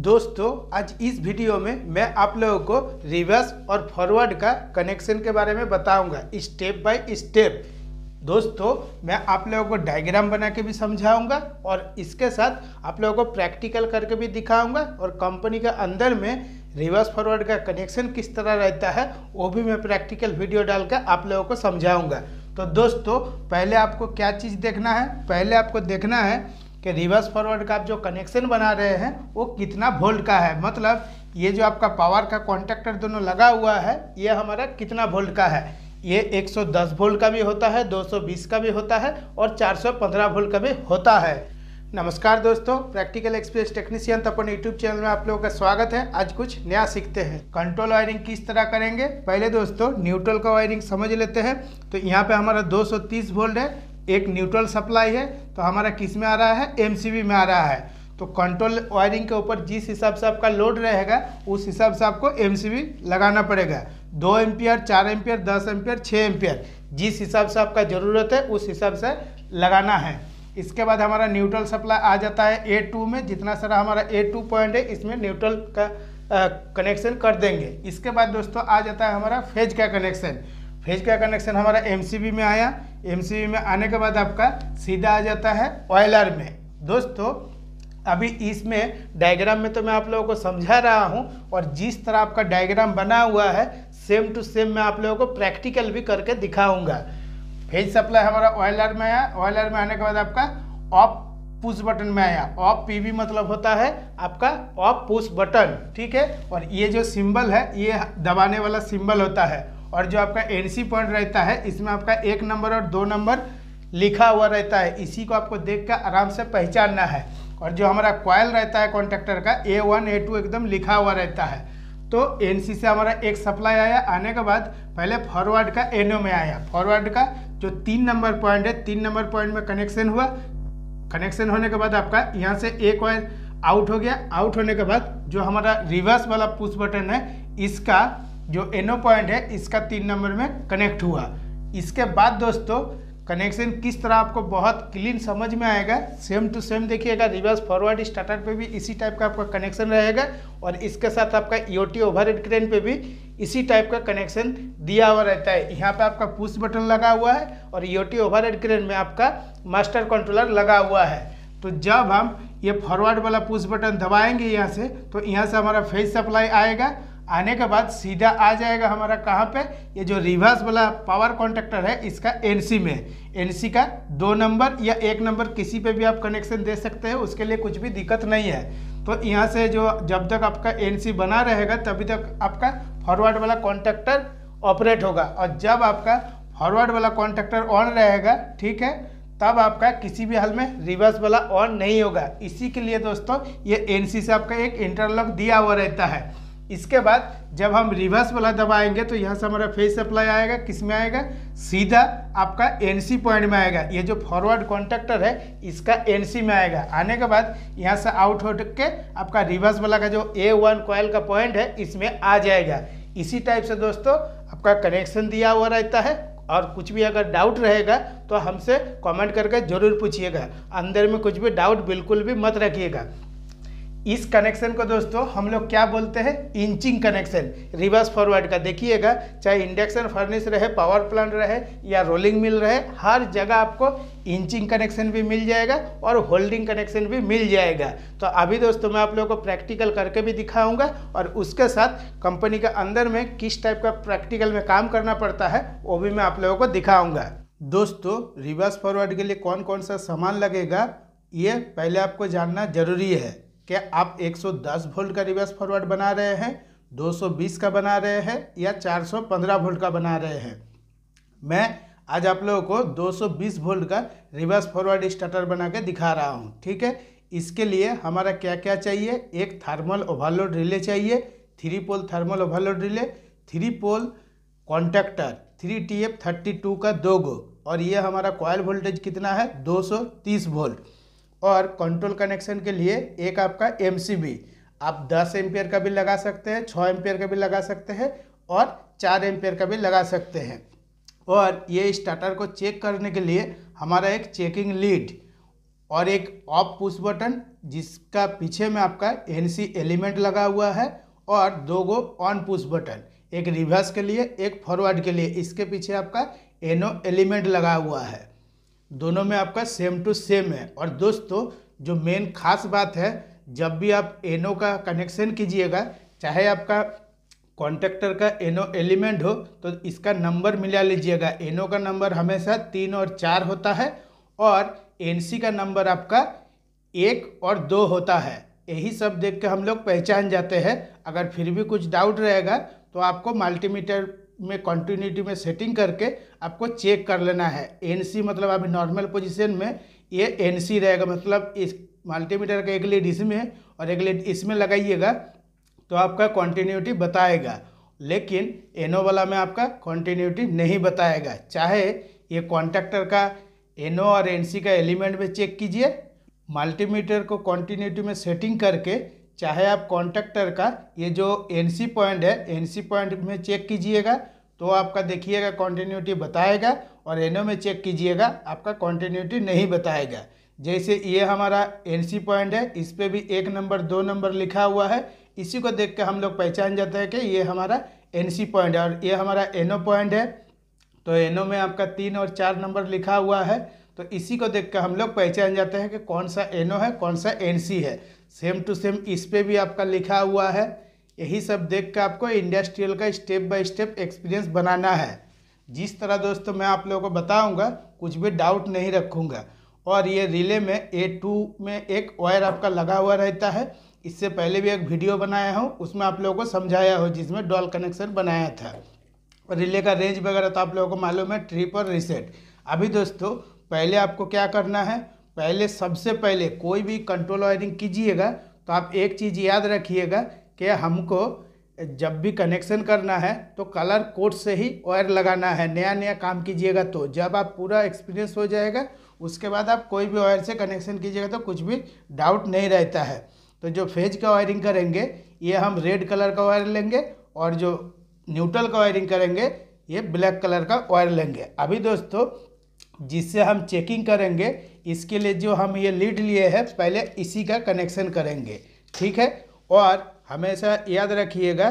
दोस्तों आज इस वीडियो में मैं आप लोगों को रिवर्स और फॉरवर्ड का कनेक्शन के बारे में बताऊंगा स्टेप बाय स्टेप दोस्तों मैं आप लोगों को डायग्राम बना के भी समझाऊंगा और इसके साथ आप लोगों को प्रैक्टिकल करके भी दिखाऊंगा और कंपनी के अंदर में रिवर्स फॉरवर्ड का कनेक्शन किस तरह रहता है वो भी मैं प्रैक्टिकल वीडियो डाल कर आप लोगों को समझाऊंगा तो दोस्तों पहले आपको क्या चीज़ देखना है पहले आपको देखना है कि रिवर्स फॉरवर्ड का आप जो कनेक्शन बना रहे हैं वो कितना वोल्ट का है मतलब ये जो आपका पावर का कॉन्टेक्टर दोनों लगा हुआ है ये हमारा कितना वोल्ट का है ये 110 वोल्ट का भी होता है 220 का भी होता है और 415 वोल्ट का भी होता है नमस्कार दोस्तों प्रैक्टिकल एक्सपीरियंस टेक्नीशियन अपन यूट्यूब चैनल में आप लोगों का स्वागत है आज कुछ नया सीखते हैं कंट्रोल वायरिंग किस तरह करेंगे पहले दोस्तों न्यूट्रल का वायरिंग समझ लेते हैं तो यहाँ पे हमारा 230 वोल्ट है एक न्यूट्रल सप्लाई है तो हमारा किस में आ रहा है एम में आ रहा है तो कंट्रोल वायरिंग के ऊपर जिस हिसाब से आपका लोड रहेगा उस हिसाब से आपको एम लगाना पड़ेगा दो एम्पियर चार एम्पियर दस एम्पियर छः एम्पियर जिस हिसाब से आपका ज़रूरत है उस हिसाब से लगाना है इसके बाद हमारा न्यूट्रल सप्लाई आ जाता है ए टू में जितना सारा हमारा ए टू पॉइंट है इसमें न्यूट्रल का कनेक्शन कर देंगे इसके बाद दोस्तों आ जाता है हमारा फेज का कनेक्शन फेज का कनेक्शन हमारा एमसीबी में आया एमसीबी में आने के बाद आपका सीधा आ जाता है ऑयलर में दोस्तों अभी इसमें डायग्राम में तो मैं आप लोगों को समझा रहा हूँ और जिस तरह आपका डायग्राम बना हुआ है सेम टू सेम मैं आप लोगों को प्रैक्टिकल भी करके दिखाऊंगा फेज सप्लाई हमारा ऑयलर में आया ऑयलर में आने के बाद आपका ऑफ पुश बटन में आया ऑफ पीवी मतलब होता है आपका ऑफ पुश बटन ठीक है और ये जो सिंबल है ये दबाने वाला सिंबल होता है और जो आपका सी पॉइंट रहता है इसमें आपका एक नंबर और दो नंबर लिखा हुआ रहता है इसी को आपको देख कर आराम से पहचानना है और जो हमारा क्वाइल रहता है कॉन्ट्रैक्टर का ए वन ए टू एकदम लिखा हुआ रहता है तो एन से हमारा एक सप्लाई आया आने के बाद पहले फॉरवर्ड का एन में आया फॉरवर्ड का जो तीन नंबर पॉइंट है तीन नंबर पॉइंट में कनेक्शन हुआ कनेक्शन होने के बाद आपका यहाँ से एक वायर आउट हो गया आउट होने के बाद जो हमारा रिवर्स वाला पुश बटन है इसका जो एनो पॉइंट है इसका तीन नंबर में कनेक्ट हुआ इसके बाद दोस्तों कनेक्शन किस तरह आपको बहुत क्लीन समझ में आएगा सेम टू सेम देखिएगा रिवर्स फॉरवर्ड स्टार्टर पे भी इसी टाइप का आपका कनेक्शन रहेगा और इसके साथ आपका ईओटी ओवरहेड क्रेन पे भी इसी टाइप का कनेक्शन दिया हुआ रहता है यहाँ पे आपका पुश बटन लगा हुआ है और ईओटी ओवरहेड क्रेन में आपका मास्टर कंट्रोलर लगा हुआ है तो जब हम ये फॉरवर्ड वाला पुश बटन दबाएंगे यहाँ से तो यहाँ से हमारा फेज सप्लाई आएगा आने के बाद सीधा आ जाएगा हमारा कहाँ पे ये जो रिवर्स वाला पावर कॉन्ट्रेक्टर है इसका एनसी में एनसी का दो नंबर या एक नंबर किसी पे भी आप कनेक्शन दे सकते हैं उसके लिए कुछ भी दिक्कत नहीं है तो यहाँ से जो जब तक आपका एनसी बना रहेगा तभी तक आपका फॉरवर्ड वाला कॉन्ट्रेक्टर ऑपरेट होगा और जब आपका फॉरवर्ड वाला कॉन्ट्रेक्टर ऑन रहेगा ठीक है तब आपका किसी भी हाल में रिवर्स वाला ऑन नहीं होगा इसी के लिए दोस्तों ये एनसी से आपका एक इंटरलॉक दिया हुआ रहता है इसके बाद जब हम रिवर्स वाला दबाएंगे तो यहाँ से हमारा फेस सप्लाई आएगा किस में आएगा सीधा आपका एनसी पॉइंट में आएगा ये जो फॉरवर्ड कॉन्ट्रेक्टर है इसका एनसी में आएगा आने के बाद यहाँ से आउट हो के आपका रिवर्स वाला का जो ए वन कॉयल का पॉइंट है इसमें आ जाएगा इसी टाइप से दोस्तों आपका कनेक्शन दिया हुआ रहता है और कुछ भी अगर डाउट रहेगा तो हमसे कमेंट करके ज़रूर पूछिएगा अंदर में कुछ भी डाउट बिल्कुल भी मत रखिएगा इस कनेक्शन को दोस्तों हम लोग क्या बोलते हैं इंचिंग कनेक्शन रिवर्स फॉरवर्ड का देखिएगा चाहे इंडक्शन फर्निश रहे पावर प्लांट रहे या रोलिंग मिल रहे हर जगह आपको इंचिंग कनेक्शन भी मिल जाएगा और होल्डिंग कनेक्शन भी मिल जाएगा तो अभी दोस्तों मैं आप लोगों को प्रैक्टिकल करके भी दिखाऊंगा और उसके साथ कंपनी के अंदर में किस टाइप का प्रैक्टिकल में काम करना पड़ता है वो भी मैं आप लोगों को दिखाऊँगा दोस्तों रिवर्स फॉरवर्ड के लिए कौन कौन सा सामान लगेगा ये पहले आपको जानना जरूरी है कि आप 110 वोल्ट का रिवर्स फॉरवर्ड बना रहे हैं 220 का बना रहे हैं या 415 वोल्ट का बना रहे हैं मैं आज आप लोगों को 220 वोल्ट का रिवर्स फॉरवर्ड स्टार्टर बना के दिखा रहा हूँ ठीक है इसके लिए हमारा क्या क्या चाहिए एक थर्मल ओवरलोड रिले चाहिए three pole thermal overload relay three pole contactor three T F thirty two का दो गो और ये हमारा कॉयल वोल्टेज कितना है तीस वोल्ट और कंट्रोल कनेक्शन के लिए एक आपका एम आप 10 एम्पेयर का भी लगा सकते हैं 6 एम्पेयर का भी लगा सकते हैं और 4 एम्पेयर का भी लगा सकते हैं और ये स्टार्टर को चेक करने के लिए हमारा एक चेकिंग लीड और एक ऑफ पुश बटन जिसका पीछे में आपका एन एलिमेंट लगा हुआ है और दो गो ऑन पुश बटन एक रिवर्स के लिए एक फॉरवर्ड के लिए इसके पीछे आपका एनो एलिमेंट लगा हुआ है दोनों में आपका सेम टू सेम है और दोस्तों जो मेन खास बात है जब भी आप एनो का कनेक्शन कीजिएगा चाहे आपका कॉन्टेक्टर का एनो एलिमेंट हो तो इसका नंबर मिला लीजिएगा एनो का नंबर हमेशा तीन और चार होता है और एनसी का नंबर आपका एक और दो होता है यही सब देख के हम लोग पहचान जाते हैं अगर फिर भी कुछ डाउट रहेगा तो आपको मल्टीमीटर में कंटिन्यूटी में सेटिंग करके आपको चेक कर लेना है एनसी मतलब अभी नॉर्मल पोजीशन में ये एनसी रहेगा मतलब इस मल्टीमीटर का एक लेड इसमें और एक लेड इसमें लगाइएगा तो आपका कॉन्टीन्यूटी बताएगा लेकिन एनो वाला में आपका कॉन्टीन्यूटी नहीं बताएगा चाहे ये कॉन्ट्रैक्टर का एनो और एनसी का एलिमेंट में चेक कीजिए मल्टीमीटर को कॉन्टीन्यूटी में सेटिंग करके चाहे आप कॉन्ट्रैक्टर का ये जो एनसी पॉइंट है एनसी पॉइंट में चेक कीजिएगा तो आपका देखिएगा कॉन्टीन्यूटी बताएगा और एनओ में चेक कीजिएगा आपका कॉन्टीन्यूटी नहीं बताएगा जैसे ये हमारा एनसी पॉइंट है इस पर भी एक नंबर दो नंबर लिखा हुआ है इसी को देख के हम लोग पहचान जाते हैं कि ये हमारा सी पॉइंट है और ये हमारा एनओ पॉइंट है तो एनओ में आपका तीन और चार नंबर लिखा हुआ है तो इसी को देख कर हम लोग पहचान जाते हैं कि कौन सा एन है कौन सा एन है सेम टू सेम इस पर भी आपका लिखा हुआ है यही सब देख कर आपको इंडस्ट्रियल का स्टेप बाय स्टेप एक्सपीरियंस बनाना है जिस तरह दोस्तों मैं आप लोगों को बताऊंगा कुछ भी डाउट नहीं रखूंगा और ये रिले में ए टू में एक वायर आपका लगा हुआ रहता है इससे पहले भी एक वीडियो बनाया हूँ उसमें आप लोगों को समझाया हो जिसमें डॉल कनेक्शन बनाया था रिले का रेंज वगैरह तो आप लोगों को मालूम है ट्रिप और रिसेट अभी दोस्तों पहले आपको क्या करना है पहले सबसे पहले कोई भी कंट्रोल वायरिंग कीजिएगा तो आप एक चीज़ याद रखिएगा कि हमको जब भी कनेक्शन करना है तो कलर कोड से ही वायर लगाना है नया नया काम कीजिएगा तो जब आप पूरा एक्सपीरियंस हो जाएगा उसके बाद आप कोई भी वायर से कनेक्शन कीजिएगा तो कुछ भी डाउट नहीं रहता है तो जो फेज का वायरिंग करेंगे ये हम रेड कलर का वायर लेंगे और जो न्यूट्रल का वायरिंग करेंगे ये ब्लैक कलर का वायर लेंगे अभी दोस्तों जिससे हम चेकिंग करेंगे इसके लिए जो हम ये लीड लिए हैं पहले इसी का कनेक्शन करेंगे ठीक है और हमेशा याद रखिएगा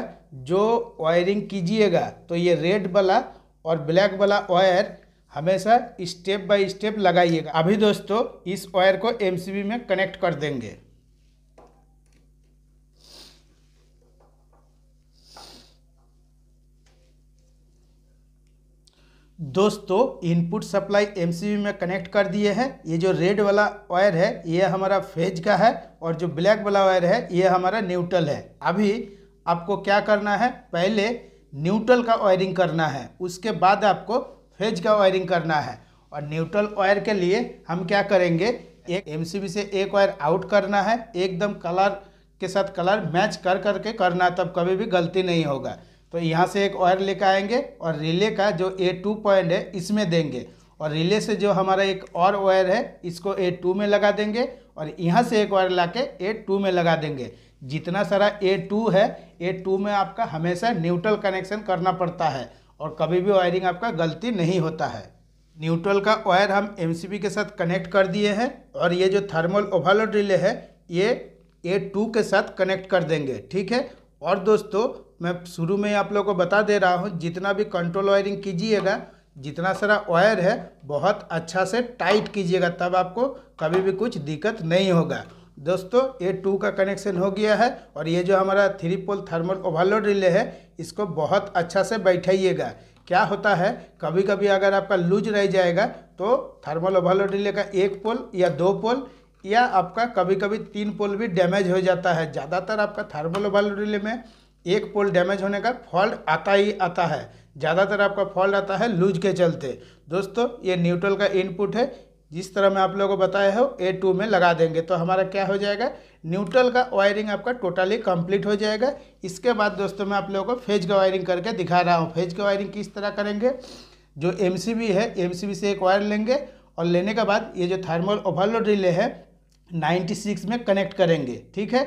जो वायरिंग कीजिएगा तो ये रेड वाला और ब्लैक वाला वायर हमेशा स्टेप बाय स्टेप लगाइएगा अभी दोस्तों इस वायर को एमसीबी में कनेक्ट कर देंगे दोस्तों इनपुट सप्लाई एमसीबी में कनेक्ट कर दिए हैं ये जो रेड वाला वायर है ये हमारा फेज का है और जो ब्लैक वाला वायर है ये हमारा न्यूट्रल है अभी आपको क्या करना है पहले न्यूट्रल का वायरिंग करना है उसके बाद आपको फेज का वायरिंग करना है और न्यूट्रल वायर के लिए हम क्या करेंगे एक एम से एक वायर आउट करना है एकदम कलर के साथ कलर मैच कर करके करना तब कभी भी गलती नहीं होगा तो यहाँ से एक वायर लेकर आएंगे और रिले का जो ए टू पॉइंट है इसमें देंगे और रिले से जो हमारा एक और वायर है इसको ए टू में लगा देंगे और यहाँ से एक वायर ला के ए टू में लगा देंगे जितना सारा ए टू है ए टू में आपका हमेशा न्यूट्रल कनेक्शन करना पड़ता है और कभी भी वायरिंग आपका गलती नहीं होता है न्यूट्रल का वायर हम एम के साथ कनेक्ट कर दिए हैं और ये जो थर्मल ओवरलोड रिले है ये ए टू के साथ कनेक्ट कर देंगे ठीक है और दोस्तों मैं शुरू में आप लोगों को बता दे रहा हूँ जितना भी कंट्रोल वायरिंग कीजिएगा जितना सारा वायर है बहुत अच्छा से टाइट कीजिएगा तब आपको कभी भी कुछ दिक्कत नहीं होगा दोस्तों ये टू का कनेक्शन हो गया है और ये जो हमारा three pole thermal overload relay है इसको बहुत अच्छा से बैठाइएगा क्या होता है कभी कभी अगर आपका लूज रह जाएगा तो थर्मल ओवरलोड रिले का एक पोल या दो पोल या आपका कभी कभी तीन पोल भी डैमेज हो जाता है ज़्यादातर आपका थर्मल ओवरलोड रिले में एक पोल डैमेज होने का फॉल्ट आता ही आता है ज़्यादातर आपका फॉल्ट आता है लूज के चलते दोस्तों ये न्यूट्रल का इनपुट है जिस तरह मैं आप लोगों को बताया हो ए टू में लगा देंगे तो हमारा क्या हो जाएगा न्यूट्रल का वायरिंग आपका टोटली कंप्लीट हो जाएगा इसके बाद दोस्तों मैं आप लोगों को फेज का वायरिंग करके दिखा रहा हूँ फेज का वायरिंग किस तरह करेंगे जो एम है एम से एक वायर लेंगे और लेने के बाद ये जो थर्मल ओवरलोड रिले है सिक्स में कनेक्ट करेंगे ठीक है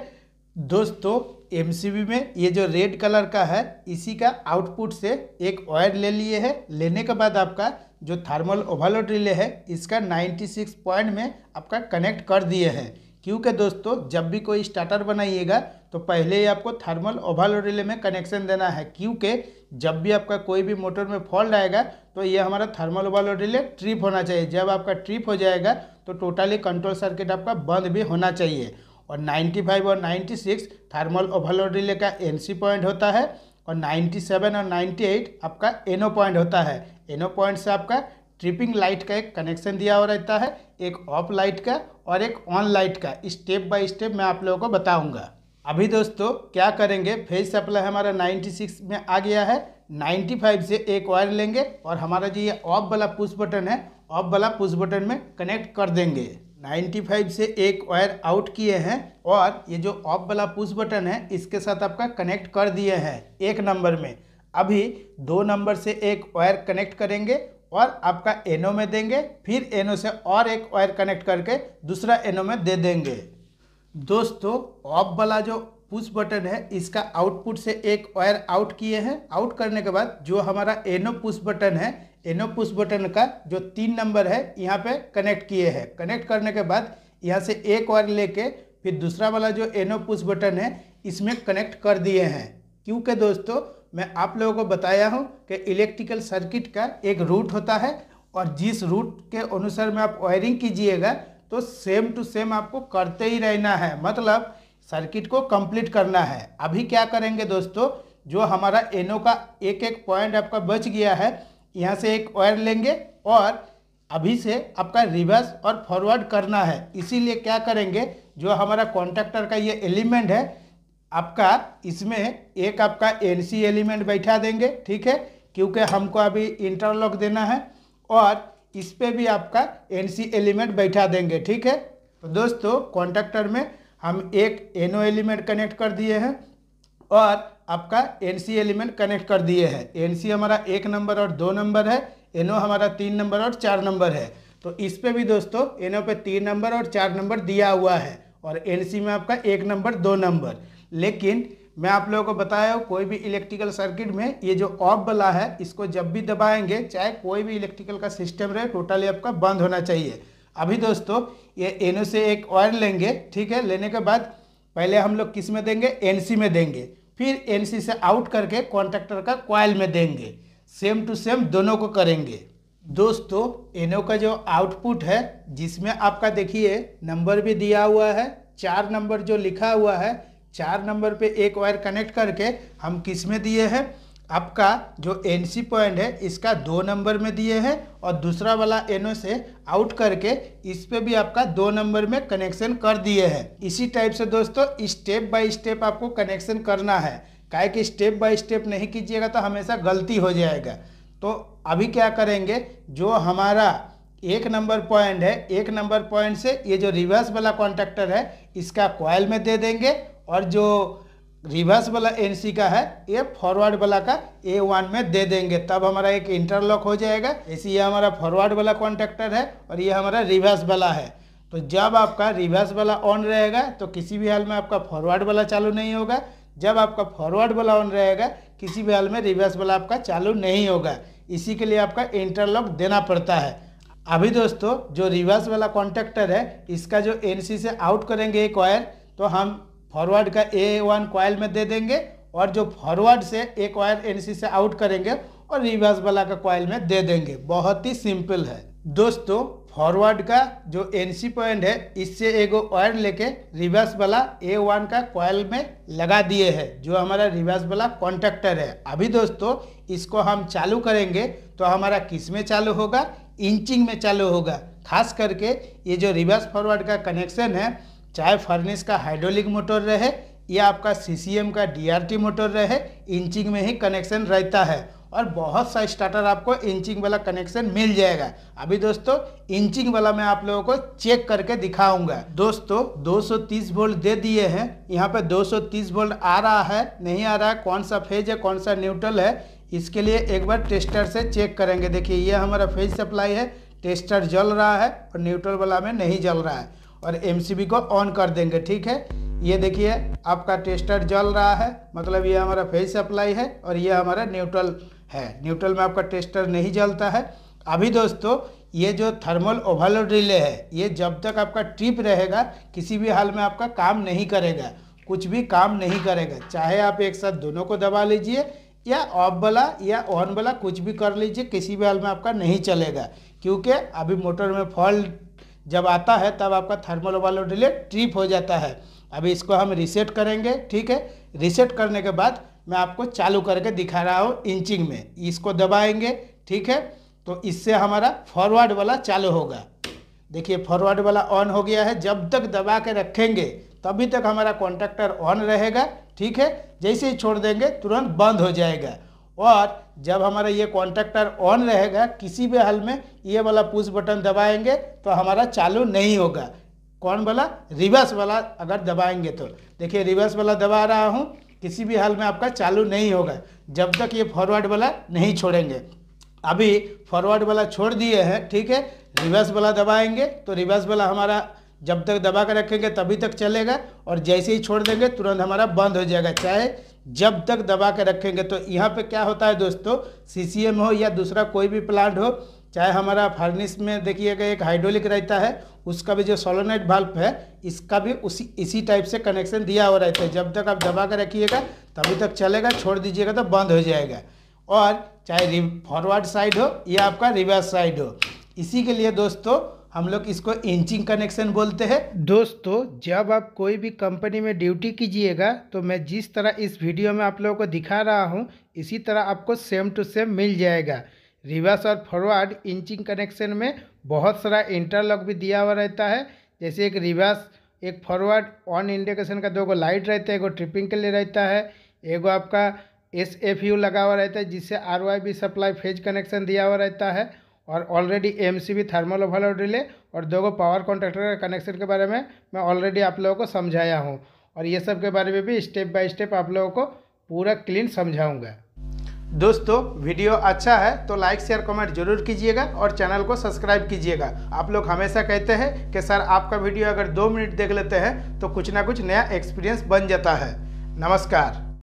दोस्तों एम में ये जो रेड कलर का है इसी का आउटपुट से एक वायर ले लिए है लेने के बाद आपका जो थर्मल ओवरलोड रिले है इसका 96 पॉइंट में आपका कनेक्ट कर दिए हैं क्योंकि दोस्तों जब भी कोई स्टार्टर बनाइएगा तो पहले ही आपको थर्मल ओवरलोड रिले में कनेक्शन देना है क्योंकि जब भी आपका कोई भी मोटर में फॉल्ट आएगा तो ये हमारा थर्मल ओवरलोड रिले ट्रिप होना चाहिए जब आपका ट्रिप हो जाएगा तो टोटली कंट्रोल सर्किट आपका बंद भी होना चाहिए और 95 और 96 थर्मल ओवरलोड रिले का एन पॉइंट होता है और 97 और 98 आपका एनओ पॉइंट होता है एनओ पॉइंट से आपका ट्रिपिंग लाइट का एक कनेक्शन दिया हुआ रहता है एक ऑफ लाइट का और एक ऑन लाइट का स्टेप बाय स्टेप मैं आप लोगों को बताऊंगा अभी दोस्तों क्या करेंगे फेज सप्लाई हमारा 96 में आ गया है 95 से एक वायर लेंगे और हमारा जो ये ऑफ वाला पुश बटन है ऑफ वाला पुश बटन में कनेक्ट कर देंगे 95 से एक वायर आउट किए हैं और ये जो ऑफ वाला पुश बटन है इसके साथ आपका कनेक्ट कर दिए हैं एक नंबर में अभी दो नंबर से एक वायर कनेक्ट करेंगे और आपका एनो में देंगे फिर एनो से और एक वायर कनेक्ट करके दूसरा एनो में दे देंगे दोस्तों ऑफ वाला जो पुश बटन है इसका आउटपुट से एक वायर आउट किए हैं आउट करने के बाद जो हमारा एनो पुश बटन है एनो पुश बटन का जो तीन नंबर है यहाँ पे कनेक्ट किए हैं कनेक्ट करने के बाद यहाँ से एक वायर लेके फिर दूसरा वाला जो एनो पुश बटन है इसमें कनेक्ट कर दिए हैं क्योंकि दोस्तों मैं आप लोगों को बताया हूँ कि इलेक्ट्रिकल सर्किट का एक रूट होता है और जिस रूट के अनुसार में आप वायरिंग कीजिएगा तो सेम टू सेम आपको करते ही रहना है मतलब सर्किट को कंप्लीट करना है अभी क्या करेंगे दोस्तों जो हमारा एनो का एक एक पॉइंट आपका बच गया है यहाँ से एक वायर लेंगे और अभी से आपका रिवर्स और फॉरवर्ड करना है इसीलिए क्या करेंगे जो हमारा कॉन्ट्रैक्टर का ये एलिमेंट है आपका इसमें एक आपका एनसी एलिमेंट बैठा देंगे ठीक है क्योंकि हमको अभी इंटरलॉक देना है और इस पर भी आपका एनसी एलिमेंट बैठा देंगे ठीक है तो दोस्तों कॉन्ट्रैक्टर में हम एक एनओ एलिमेंट कनेक्ट कर दिए हैं और आपका एन सी एलिमेंट कनेक्ट कर दिए हैं एन सी हमारा एक नंबर और दो नंबर है एन ओ हमारा तीन नंबर और चार नंबर है तो इस पे भी दोस्तों एन ओ पे तीन नंबर और चार नंबर दिया हुआ है और एन सी में आपका एक नंबर दो नंबर लेकिन मैं आप लोगों को बताया हूँ कोई भी इलेक्ट्रिकल सर्किट में ये जो ऑफ वाला है इसको जब भी दबाएंगे चाहे कोई भी इलेक्ट्रिकल का सिस्टम रहे टोटली आपका बंद होना चाहिए अभी दोस्तों ये एनओ से एक वायर लेंगे ठीक है लेने के बाद पहले हम लोग किस में देंगे सी में देंगे फिर एनसी से आउट करके कॉन्ट्रैक्टर का क्वाइल में देंगे सेम टू सेम दोनों को करेंगे दोस्तों एनओ का जो आउटपुट है जिसमें आपका देखिए नंबर भी दिया हुआ है चार नंबर जो लिखा हुआ है चार नंबर पे एक वायर कनेक्ट करके हम किस में दिए हैं आपका जो एन सी पॉइंट है इसका दो नंबर में दिए हैं और दूसरा वाला एनओ से आउट करके इस पे भी आपका दो नंबर में कनेक्शन कर दिए हैं इसी टाइप से दोस्तों स्टेप बाय स्टेप आपको कनेक्शन करना है काहे कि स्टेप बाय स्टेप नहीं कीजिएगा तो हमेशा गलती हो जाएगा तो अभी क्या करेंगे जो हमारा एक नंबर पॉइंट है एक नंबर पॉइंट से ये जो रिवर्स वाला कॉन्ट्रैक्टर है इसका कॉयल में दे देंगे और जो रिवर्स वाला एनसी का है ये फॉरवर्ड वाला का ए वन में दे देंगे तब हमारा एक इंटरलॉक हो जाएगा ऐसे ये हमारा फॉरवर्ड वाला कॉन्ट्रेक्टर है और ये हमारा रिवर्स वाला है तो जब आपका रिवर्स वाला ऑन रहेगा तो किसी भी हाल में आपका फॉरवर्ड वाला चालू नहीं होगा जब आपका फॉरवर्ड वाला ऑन रहेगा किसी भी हाल में रिवर्स वाला आपका चालू नहीं होगा इसी के लिए आपका इंटरलॉक देना पड़ता है अभी दोस्तों जो रिवर्स वाला कॉन्ट्रैक्टर है इसका जो एनसी से आउट करेंगे एक वायर तो हम फॉरवर्ड का ए वन कॉयल में दे देंगे और जो फॉरवर्ड से एक वायर एनसी से आउट करेंगे और रिवर्स वाला का कॉयल में दे देंगे बहुत ही सिंपल है दोस्तों फॉरवर्ड का जो एनसी पॉइंट है इससे एगो वायर लेके रिवर्स वाला ए वन का कॉयल में लगा दिए हैं जो हमारा रिवर्स वाला कॉन्टेक्टर है अभी दोस्तों इसको हम चालू करेंगे तो हमारा किस में चालू होगा इंचिंग में चालू होगा खास करके ये जो रिवर्स फॉरवर्ड का कनेक्शन है चाहे फर्निस का हाइड्रोलिक मोटर रहे या आपका सी का डी मोटर रहे इंचिंग में ही कनेक्शन रहता है और बहुत सा स्टार्टर आपको इंचिंग वाला कनेक्शन मिल जाएगा अभी दोस्तों इंचिंग वाला मैं आप लोगों को चेक करके दिखाऊंगा दोस्तों 230 वोल्ट दे दिए हैं यहाँ पे 230 वोल्ट आ रहा है नहीं आ रहा है कौन सा फेज है कौन सा न्यूट्रल है इसके लिए एक बार टेस्टर से चेक करेंगे देखिए ये हमारा फेज सप्लाई है टेस्टर जल रहा है और न्यूट्रल वाला में नहीं जल रहा है और एम को ऑन कर देंगे ठीक है ये देखिए आपका टेस्टर जल रहा है मतलब ये हमारा फेस सप्लाई है और ये हमारा न्यूट्रल है न्यूट्रल में आपका टेस्टर नहीं जलता है अभी दोस्तों ये जो थर्मल ओवरलोड रिले है ये जब तक आपका ट्रिप रहेगा किसी भी हाल में आपका काम नहीं करेगा कुछ भी काम नहीं करेगा चाहे आप एक साथ दोनों को दबा लीजिए या ऑफ वाला या ऑन वाला कुछ भी कर लीजिए किसी भी हाल में आपका नहीं चलेगा क्योंकि अभी मोटर में फॉल्ट जब आता है तब आपका थर्मल ओवरलो रिले ट्रिप हो जाता है अभी इसको हम रिसेट करेंगे ठीक है रिसेट करने के बाद मैं आपको चालू करके दिखा रहा हूँ इंचिंग में इसको दबाएंगे ठीक है तो इससे हमारा फॉरवर्ड वाला चालू होगा देखिए फॉरवर्ड वाला ऑन हो गया है जब तक दबा के रखेंगे तभी तक हमारा कॉन्ट्रैक्टर ऑन रहेगा ठीक है जैसे ही छोड़ देंगे तुरंत बंद हो जाएगा और जब हमारा ये कॉन्ट्रेक्टर ऑन रहेगा किसी भी हाल में ये वाला पुश बटन दबाएंगे तो हमारा चालू नहीं होगा कौन वाला रिवर्स वाला अगर दबाएंगे तो देखिए रिवर्स वाला दबा रहा हूँ किसी भी हाल में आपका चालू नहीं होगा जब तक ये फॉरवर्ड वाला नहीं छोड़ेंगे अभी फॉरवर्ड वाला छोड़ दिए हैं ठीक है रिवर्स वाला दबाएंगे तो रिवर्स वाला हमारा जब तक दबा कर रखेंगे तभी तक चलेगा और जैसे ही छोड़ देंगे तुरंत हमारा बंद हो जाएगा चाहे जब तक दबा के रखेंगे तो यहाँ पे क्या होता है दोस्तों सीसीएम हो या दूसरा कोई भी प्लांट हो चाहे हमारा फर्निस में देखिएगा एक हाइड्रोलिक रहता है उसका भी जो सोलोनाइट बल्ब है इसका भी उसी इसी टाइप से कनेक्शन दिया हुआ रहता है जब तक आप दबा के रखिएगा तभी तक चलेगा छोड़ दीजिएगा तो बंद हो जाएगा और चाहे फॉरवर्ड साइड हो या आपका रिवर्स साइड हो इसी के लिए दोस्तों हम लोग इसको इंचिंग कनेक्शन बोलते हैं दोस्तों जब आप कोई भी कंपनी में ड्यूटी कीजिएगा तो मैं जिस तरह इस वीडियो में आप लोगों को दिखा रहा हूँ इसी तरह आपको सेम टू सेम मिल जाएगा रिवर्स और फॉरवर्ड इंचिंग कनेक्शन में बहुत सारा इंटरलॉक भी दिया हुआ रहता है जैसे एक रिवर्स एक फॉरवर्ड ऑन इंडिकेशन का दो गो लाइट रहता है एक ट्रिपिंग के लिए रहता है एक आपका एस एफ यू लगा हुआ रहता है जिससे R Y B supply phase connection दिया हुआ रहता है और already M C B thermal overload relay और दो गो पावर कॉन्ट्रैक्टर के कनेक्शन के बारे में मैं ऑलरेडी आप लोगों को समझाया हूँ और ये सब के बारे में भी स्टेप बाय स्टेप आप लोगों को पूरा क्लीन समझाऊंगा दोस्तों वीडियो अच्छा है तो लाइक शेयर कमेंट जरूर कीजिएगा और चैनल को सब्सक्राइब कीजिएगा आप लोग हमेशा कहते हैं कि सर आपका वीडियो अगर दो मिनट देख लेते हैं तो कुछ ना कुछ नया एक्सपीरियंस बन जाता है नमस्कार